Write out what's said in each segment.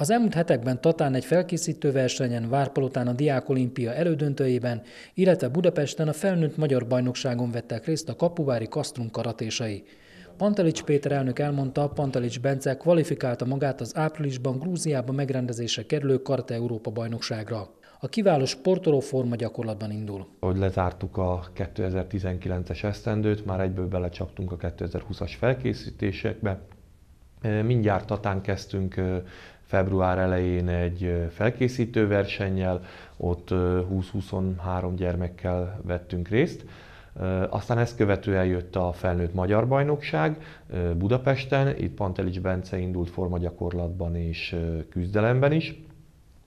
Az elmúlt hetekben Tatán egy felkészítő versenyen, Várpalotán a Diák Olimpia elődöntőjében, illetve Budapesten a felnőtt magyar bajnokságon vettek részt a kapuvári kasztrum karatésai. Pantelics Péter elnök elmondta, Pantelics Bence kvalifikálta magát az áprilisban Grúziában megrendezésre kerülő Karate Európa bajnokságra. A kiváló sportoló forma gyakorlatban indul. Ahogy lezártuk a 2019-es esztendőt, már egyből belecsaptunk a 2020-as felkészítésekbe. Mindjárt tatán kezdtünk február elején egy felkészítő versennyel, ott 20-23 gyermekkel vettünk részt. Aztán ezt követően jött a felnőtt magyar bajnokság Budapesten, itt Pantelics Bence indult formagyakorlatban és küzdelemben is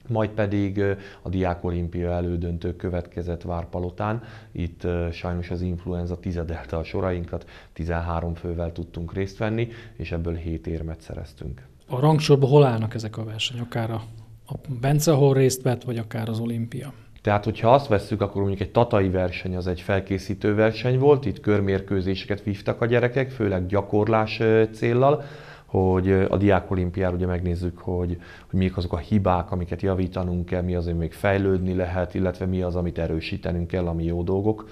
majd pedig a Diák Olimpia elődöntő következett Várpalotán. Itt sajnos az influenza tizedelte a sorainkat, 13 fővel tudtunk részt venni, és ebből 7 érmet szereztünk a rangsorban hol állnak ezek a versenyek, akár a, a Bence, ahol részt vett, vagy akár az olimpia? Tehát, hogyha azt vesszük, akkor mondjuk egy tatai verseny az egy felkészítő verseny volt, itt körmérkőzéseket vívtak a gyerekek, főleg gyakorlás céllal, hogy a diák olimpiára ugye megnézzük, hogy, hogy mik azok a hibák, amiket javítanunk kell, mi az, ami még fejlődni lehet, illetve mi az, amit erősítenünk kell, ami jó dolgok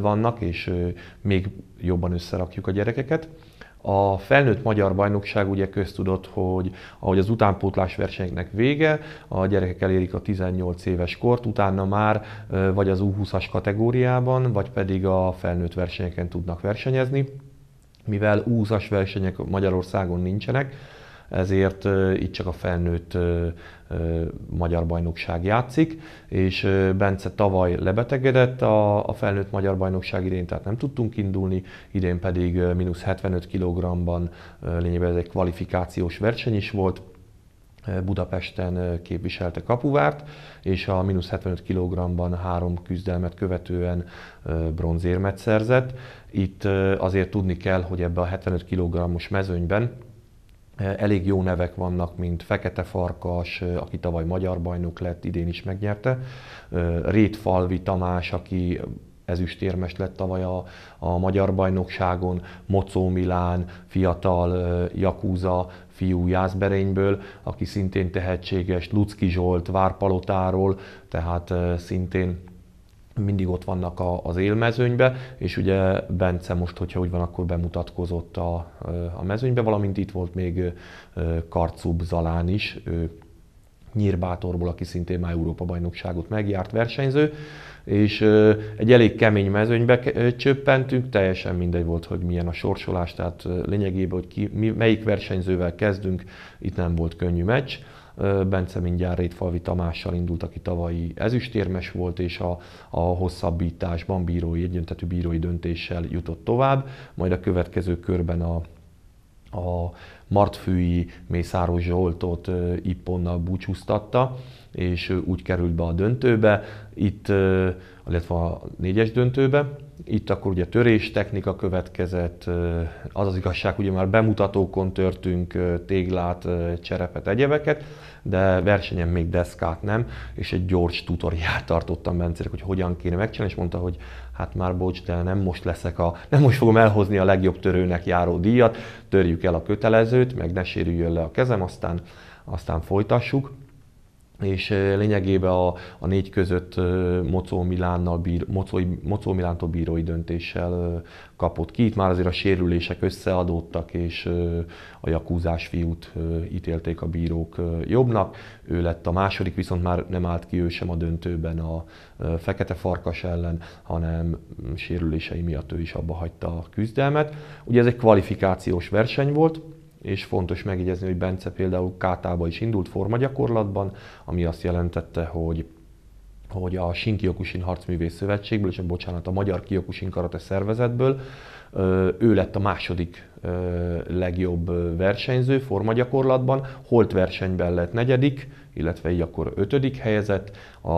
vannak, és még jobban összerakjuk a gyerekeket. A felnőtt magyar bajnokság ugye köztudott, hogy ahogy az utánpótlás versenynek vége, a gyerekek elérik a 18 éves kort, utána már vagy az U20-as kategóriában, vagy pedig a felnőtt versenyeken tudnak versenyezni, mivel U20-as versenyek Magyarországon nincsenek, ezért itt csak a felnőtt magyar bajnokság játszik, és Bence tavaly lebetegedett a, a felnőtt magyar bajnokság idén, tehát nem tudtunk indulni, idén pedig mínusz 75 kg-ban lényegében ez egy kvalifikációs verseny is volt, Budapesten képviselte Kapuvárt, és a mínusz 75 kg-ban három küzdelmet követően bronzérmet szerzett. Itt azért tudni kell, hogy ebbe a 75 kg-os mezőnyben Eh, elég jó nevek vannak, mint Fekete Farkas, eh, aki tavaly magyar bajnok lett, idén is megnyerte, eh, Rétfalvi Tamás, aki ezüstérmes lett tavaly a, a magyar bajnokságon, Mocó Milán, fiatal Jakúza fiú Jászberényből, aki szintén tehetséges, Lucki Zsolt, Várpalotáról, tehát szintén mindig ott vannak a, az élmezőnybe, és ugye Bence most, hogyha úgy van, akkor bemutatkozott a, a mezőnybe, valamint itt volt még Karcub Zalán is, Nyírbátorból, aki szintén már Európa-bajnokságot megjárt versenyző, és egy elég kemény mezőnybe csöppentünk, teljesen mindegy volt, hogy milyen a sorsolás, tehát lényegében, hogy ki, mi, melyik versenyzővel kezdünk, itt nem volt könnyű meccs. Bence mindjárt Rétfalvi Tamással indult, aki tavalyi ezüstérmes volt, és a, a hosszabbításban bírói, egyöntetű bírói döntéssel jutott tovább, majd a következő körben a, a martfűi, Mészáros Zsoltot Ipponnal búcsúztatta, és úgy került be a döntőbe, itt, illetve a négyes döntőbe. Itt akkor ugye törés technika következett, az az igazság, ugye már bemutatókon törtünk téglát, cserepet, egyebeket, de versenyen még deszkát nem, és egy gyors tutoriát tartottam Bencének, hogy hogyan kéne megcsinálni, és mondta, hogy hát már bocs, de nem most leszek a, nem most fogom elhozni a legjobb törőnek járó díjat, törjük el a kötelező mezőt, meg ne sérüljön le a kezem, aztán, aztán folytassuk és lényegében a, a négy között Mocó, Milánnal bír, Mocó, Mocó Milántól bírói döntéssel kapott ki. Itt már azért a sérülések összeadódtak, és a jakúzás fiút ítélték a bírók jobbnak. Ő lett a második, viszont már nem állt ki ő sem a döntőben a fekete farkas ellen, hanem sérülései miatt ő is abba hagyta a küzdelmet. Ugye ez egy kvalifikációs verseny volt, és fontos megjegyezni, hogy Bence például Kátába is indult formagyakorlatban, ami azt jelentette, hogy hogy a Sinkiokusin Harcművész Szövetségből, és a bocsánat, a Magyar Kiokusin Karate Szervezetből ő lett a második legjobb versenyző formagyakorlatban, holt versenyben lett negyedik, illetve így akkor ötödik helyezett, a,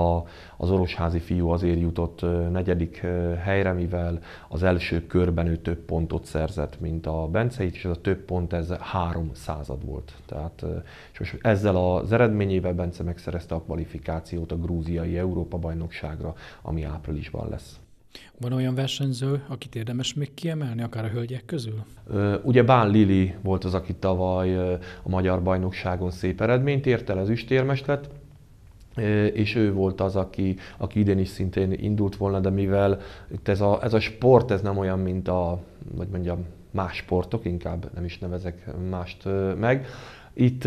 az orosházi fiú azért jutott negyedik helyre, mivel az első körben ő több pontot szerzett, mint a Benceit, és ez a több pont ez három század volt. Tehát, és most ezzel az eredményével Bence megszerezte a kvalifikációt a grúziai Európa-bajnokságra, ami áprilisban lesz. Van olyan versenyző, akit érdemes még kiemelni, akár a hölgyek közül? Ugye Bán Lili volt az, aki tavaly a magyar bajnokságon szép eredményt ért el, ezüstérmes lett, és ő volt az, aki, aki idén is szintén indult volna, de mivel itt ez a, ez a sport, ez nem olyan, mint a, vagy mondjam, más sportok, inkább nem is nevezek mást meg, itt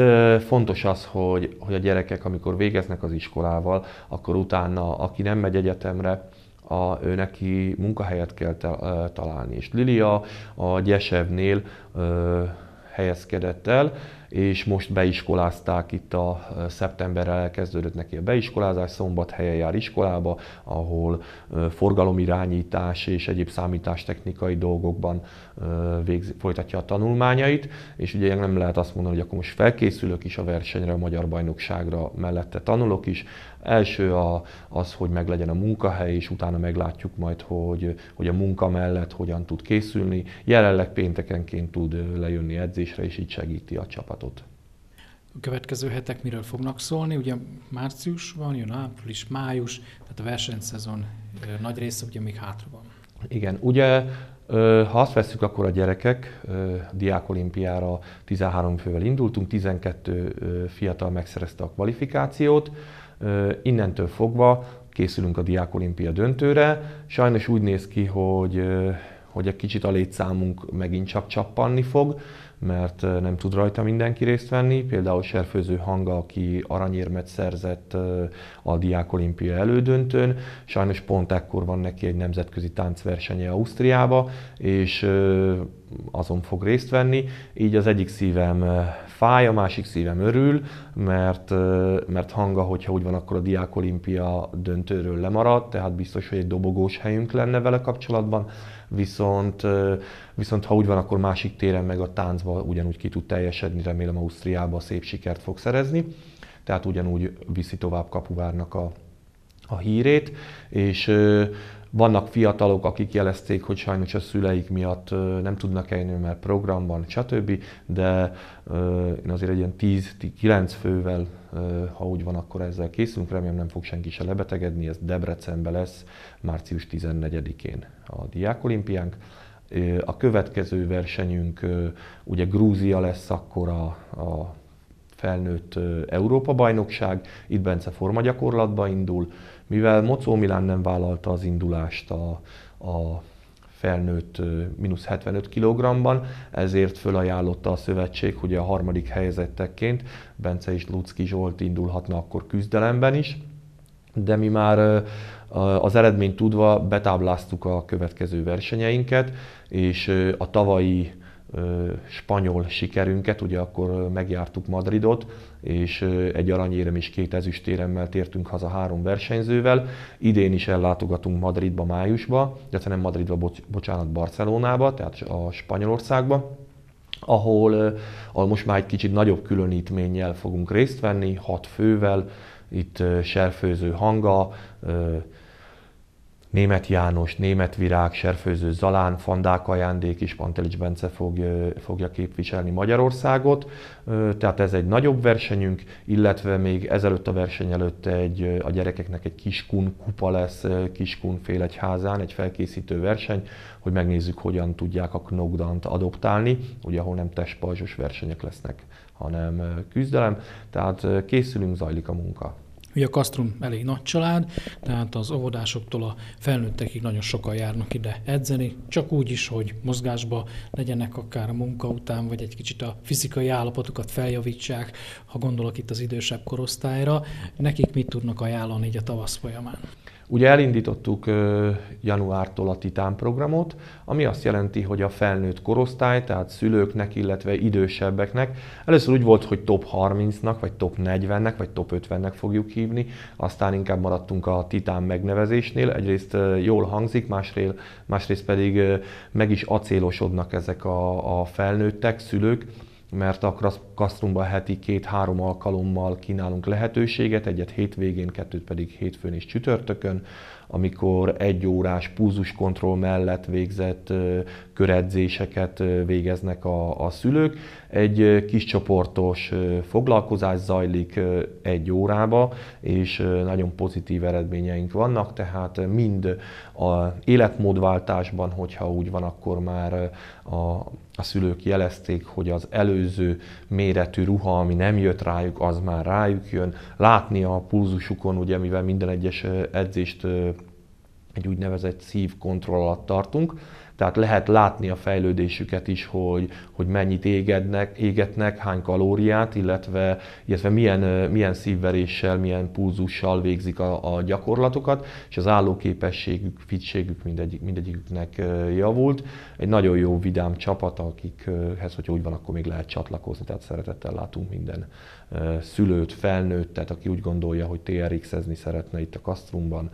fontos az, hogy, hogy a gyerekek, amikor végeznek az iskolával, akkor utána, aki nem megy egyetemre, a, ő neki munkahelyet kell találni. És Lilia a Gyesevnél helyezkedett el, és most beiskolázták itt a szeptemberrel elkezdődött neki a beiskolázás, szombathelyen jár iskolába, ahol forgalomirányítás és egyéb számítástechnikai dolgokban végzi, folytatja a tanulmányait, és ugye nem lehet azt mondani, hogy akkor most felkészülök is a versenyre, a magyar bajnokságra mellette tanulok is. Első a, az, hogy meglegyen a munkahely, és utána meglátjuk majd, hogy, hogy a munka mellett hogyan tud készülni. Jelenleg péntekenként tud lejönni edzésre, és így segíti a csapat folytatott. A következő hetek miről fognak szólni? Ugye március van, jön április, május, tehát a versenyszezon nagy része ugye még hátra van. Igen, ugye ha azt veszük, akkor a gyerekek diákolimpiára 13 fővel indultunk, 12 fiatal megszerezte a kvalifikációt, innentől fogva készülünk a diákolimpia döntőre. Sajnos úgy néz ki, hogy, hogy egy kicsit a létszámunk megint csak csappanni fog, mert nem tud rajta mindenki részt venni. Például Serfőző Hanga, aki aranyérmet szerzett a Diák Olimpia elődöntőn, sajnos pont ekkor van neki egy nemzetközi táncversenye Ausztriába, és azon fog részt venni. Így az egyik szívem fáj, a másik szívem örül, mert, mert hanga, hogyha úgy van, akkor a Diák Olimpia döntőről lemarad, tehát biztos, hogy egy dobogós helyünk lenne vele kapcsolatban, viszont, viszont ha úgy van, akkor másik téren meg a táncba ugyanúgy ki tud teljesedni, remélem Ausztriába szép sikert fog szerezni, tehát ugyanúgy viszi tovább Kapuvárnak a, a hírét, és vannak fiatalok, akik jelezték, hogy sajnos a szüleik miatt nem tudnak eljönni, mert program van, stb. De én azért egy ilyen 10-9 fővel, ha úgy van, akkor ezzel készülünk. Remélem nem fog senki se lebetegedni, ez Debrecenben lesz március 14-én a diákolimpiánk. A következő versenyünk ugye Grúzia lesz akkor a, a felnőtt Európa-bajnokság, itt Bence formagyakorlatba indul, mivel Mocó Milán nem vállalta az indulást a, a felnőtt mínusz 75 kg-ban, ezért fölajánlotta a szövetség, hogy a harmadik helyezettekként Bence és Lucki Zsolt indulhatna akkor küzdelemben is, de mi már az eredményt tudva betábláztuk a következő versenyeinket, és a tavalyi spanyol sikerünket, ugye akkor megjártuk Madridot, és egy aranyérem és két ezüstéremmel tértünk haza három versenyzővel. Idén is ellátogatunk Madridba májusba, illetve nem Madridba, bocsánat, Barcelonába, tehát a Spanyolországba ahol, ahol most már egy kicsit nagyobb különítménnyel fogunk részt venni, hat fővel, itt serfőző hanga, német János, német Virág, Serfőző Zalán, Fandák ajándék is, Pantelics Bence fog, fogja képviselni Magyarországot. Tehát ez egy nagyobb versenyünk, illetve még ezelőtt a verseny előtt egy, a gyerekeknek egy Kiskun kupa lesz Kiskun Félegyházán, egy felkészítő verseny, hogy megnézzük, hogyan tudják a Knogdant adoptálni, ugye ahol nem testpajzsos versenyek lesznek, hanem küzdelem. Tehát készülünk, zajlik a munka. Ugye a Kastrum elég nagy család, tehát az óvodásoktól a felnőttekig nagyon sokan járnak ide edzeni, csak úgy is, hogy mozgásba legyenek akár a munka után, vagy egy kicsit a fizikai állapotukat feljavítsák, ha gondolok itt az idősebb korosztályra. Nekik mit tudnak ajánlani így a tavasz folyamán? Ugye elindítottuk januártól a Titán programot, ami azt jelenti, hogy a felnőtt korosztály, tehát szülőknek, illetve idősebbeknek, először úgy volt, hogy top 30-nak, vagy top 40-nek, vagy top 50-nek fogjuk hívni, aztán inkább maradtunk a Titán megnevezésnél, egyrészt jól hangzik, másrészt, másrészt pedig meg is acélosodnak ezek a, a felnőttek, szülők, mert a Kastrumban heti két-három alkalommal kínálunk lehetőséget, egyet hétvégén, kettőt pedig hétfőn és csütörtökön, amikor egy órás púzuskontroll mellett végzett köredzéseket végeznek a, a szülők. Egy kis csoportos foglalkozás zajlik egy órába, és nagyon pozitív eredményeink vannak, tehát mind a életmódváltásban, hogyha úgy van, akkor már a, a szülők jelezték, hogy az előző méretű ruha, ami nem jött rájuk, az már rájuk jön. Látni a pulzusukon, ugye mivel minden egyes edzést egy úgynevezett szívkontroll alatt tartunk, tehát lehet látni a fejlődésüket is, hogy, hogy mennyit égednek, égetnek, hány kalóriát, illetve, illetve milyen, milyen szívveréssel, milyen pulzussal végzik a, a gyakorlatokat, és az állóképességük, fitségük mindegy, mindegyiknek javult. Egy nagyon jó, vidám csapat, akikhez, hogyha úgy van, akkor még lehet csatlakozni, tehát szeretettel látunk minden szülőt, felnőttet, aki úgy gondolja, hogy TRX-ezni szeretne itt a kasztrumban,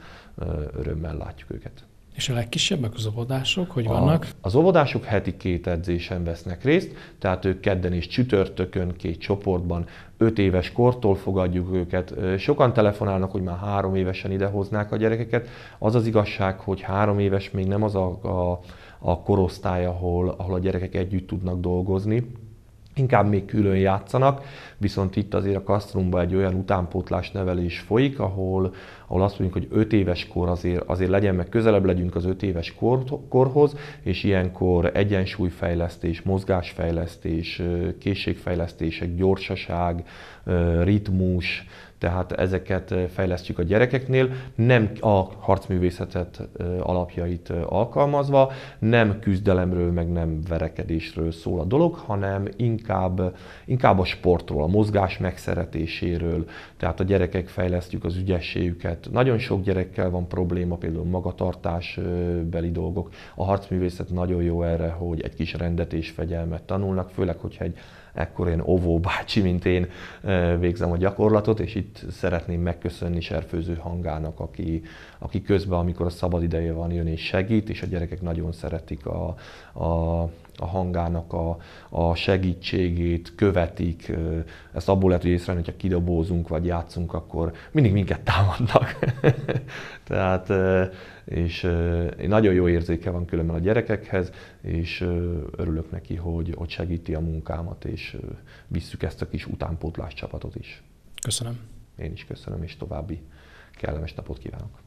örömmel látjuk őket. És a legkisebbek az óvodások, hogy vannak? A, az óvodások heti két edzésen vesznek részt, tehát ők kedden és csütörtökön két csoportban, öt éves kortól fogadjuk őket. Sokan telefonálnak, hogy már három évesen idehoznák a gyerekeket. Az az igazság, hogy három éves még nem az a, a, a korosztály, ahol, ahol a gyerekek együtt tudnak dolgozni, inkább még külön játszanak, viszont itt azért a kasztrumban egy olyan utánpótlás nevelés folyik, ahol, ahol azt mondjuk, hogy 5 éves kor azért, azért legyen, meg közelebb legyünk az 5 éves kor, korhoz, és ilyenkor egyensúlyfejlesztés, mozgásfejlesztés, készségfejlesztések, gyorsaság, ritmus, tehát ezeket fejlesztjük a gyerekeknél, nem a harcművészetet alapjait alkalmazva, nem küzdelemről, meg nem verekedésről szól a dolog, hanem inkább, inkább a sportról, a mozgás megszeretéséről, tehát a gyerekek fejlesztjük az ügyességüket, mert Nagyon sok gyerekkel van probléma, például magatartásbeli dolgok. A harcművészet nagyon jó erre, hogy egy kis rendet és fegyelmet tanulnak, főleg, hogyha egy ekkor én óvó bácsi, mint én eh, végzem a gyakorlatot, és itt szeretném megköszönni Serfőző Hangának, aki, aki közben, amikor a szabad ideje van, jön és segít, és a gyerekek nagyon szeretik a, a a hangának a, a segítségét követik. Ezt abból lehet, hogy észrevenni, hogyha kidobózunk vagy játszunk, akkor mindig minket támadnak. Tehát, és nagyon jó érzéke van különben a gyerekekhez, és örülök neki, hogy ott segíti a munkámat, és visszük ezt a kis utánpótlás csapatot is. Köszönöm. Én is köszönöm, és további kellemes napot kívánok.